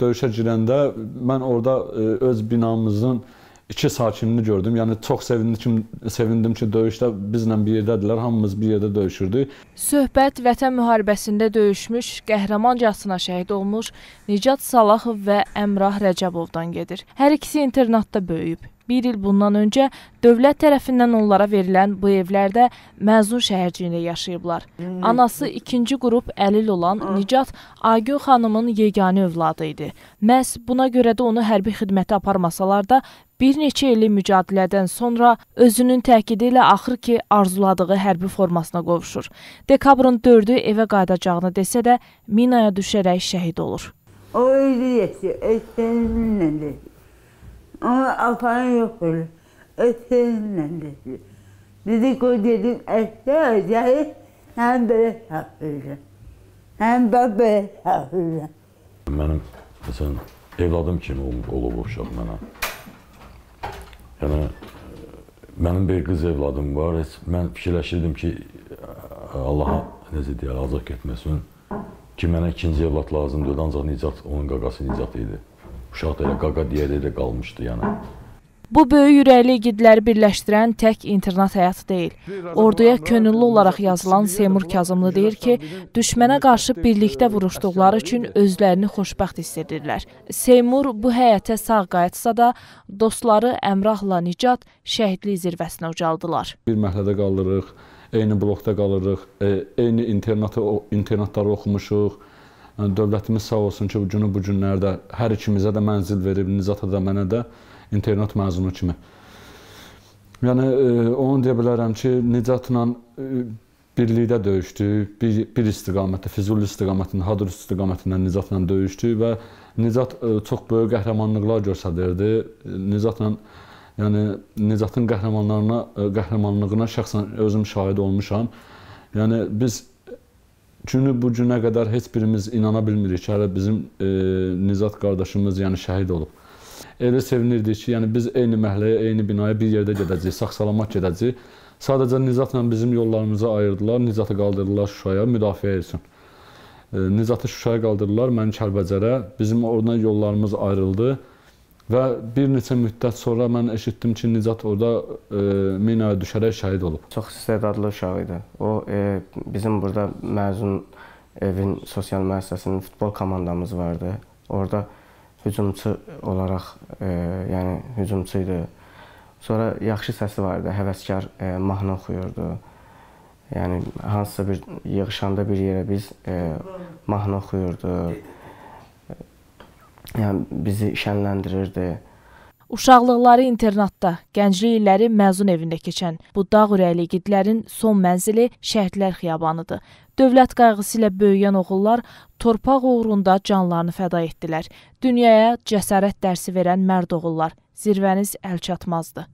döyüşə girəndə mən orada e, öz binamızın iki sakinini gördüm. Yəni çox sevindim ki, sevindim ki, döyüşdə bizlə bir yerdədilər, hamımız bir yerdə döyüşürdük. Söhbət Vətən müharibəsində döyüşmüş, qəhrəmancasına şəhid olmuş Nicat Salahov və Əmrah Rəcəbovdan gedir. Hər ikisi internatda böyüyüb. Bir il bundan öncə dövlət tərəfindən onlara verilən bu evlərdə məzun şəhərciyində yaşayıblar. Hmm. Anası ikinci qrup əlil olan Nicat Agün xanımın yeganə övladı idi. Məhz buna görə də onu hərbi xidmətə aparmasalar da bir neçə illik mücadilədən sonra özünün təkidi ilə axır ki, arzuladığı hərbi formasına qovuşur. Dekabrın 4-ü evə qayıdacağını desə də, minaya düşərək şəhid olur. O öldü yetdi, öldü, öldü, öldü. Amma aparan yox idi. Ötürünlə dedi. Dedik o dedim əkdə ödəyi həm belə tapırdı. Həm bax belə tapırdı. Mənim məsələn evladım kimi olub o uşaq mənə. Yəni mənim e, bir qız evladım var. Heç mən fikirləşirdim ki e, Allaha necə deyər azad etməsin ki mənə ikinci evlad lazımdır. Ancaq nicat onun qaqası nicat idi. Uşaq da elə qaqa deyədə də qalmışdı yəni. Bu böyük ürəkli igidləri birləşdirən tək internat həyatı deyil. Orduya könüllü olaraq yazılan Seymur Kazımlı deyir ki, düşmənə qarşı birlikdə vuruşduqları üçün özlərini xoşbəxt hiss edirlər. Seymur bu həyətə sağ qayıtsa da, dostları Əmrahla Nicat şəhidlik zirvəsinə ucaldılar. Bir məhlədə qalırıq, eyni blokda qalırıq, e, eyni internatı internatları oxumuşuq. Yəni dövlətimiz sağ olsun ki, bu günü bu günlərdə hər ikimizə də mənzil verib, Nizata da mənə də internat məzunu kimi. Yəni e, onu deyə bilərəm ki, Nicatla e, birlikdə döyüşdü. Bir, bir istiqamətdə, Füzuli istiqamətində, Hadur istiqamətində Nicatla döyüşdü və Nicat e, çox böyük qəhrəmanlıqlar göstərirdi. Nicatla yəni Nicatın qəhrəmanlarına, qəhrəmanlığına şəxsən özüm şahid olmuşam. Yəni biz Çünki bu günə qədər heç birimiz inana bilmirik ki, hələ bizim e, Nizat qardaşımız yəni şəhid olub. Elə sevinirdik ki, yəni biz eyni məhəlləyə, eyni binaya bir yerdə gedəcəyik, sağ-salamat gedəcəyik. Sadəcə Nizatla bizim yollarımızı ayırdılar, Nizatı qaldırdılar Şuşaya müdafiə üçün. E, Nizatı Şuşaya qaldırdılar, məni Kəlbəcərə. Bizim oradan yollarımız ayrıldı. Və bir neçə müddət sonra mən eşitdim ki, Nicat orada e, minaya düşərək şəhid olub. Çox istedadlı uşaq idi. O e, bizim burada məzun evin sosial müəssisəsinin futbol komandamız vardı. Orada hücumçu olaraq, e, yəni hücumçu idi. Sonra yaxşı səsi vardı, həvəskar e, mahnı oxuyurdu. Yəni hansısa bir yığışanda bir yerə biz e, mahnı oxuyurdu. Dedi yəni bizi şənləndirirdi. Uşaqlıqları internatda, gənclik illəri məzun evində keçən bu dağ ürəkli igidlərin son mənzili Şəhidlər Xiyabanıdır. Dövlət qayğısı ilə böyüyən oğullar torpaq uğrunda canlarını fəda etdilər. Dünyaya cəsarət dərsi verən mərd oğullar, zirvəniz əlçatmazdı.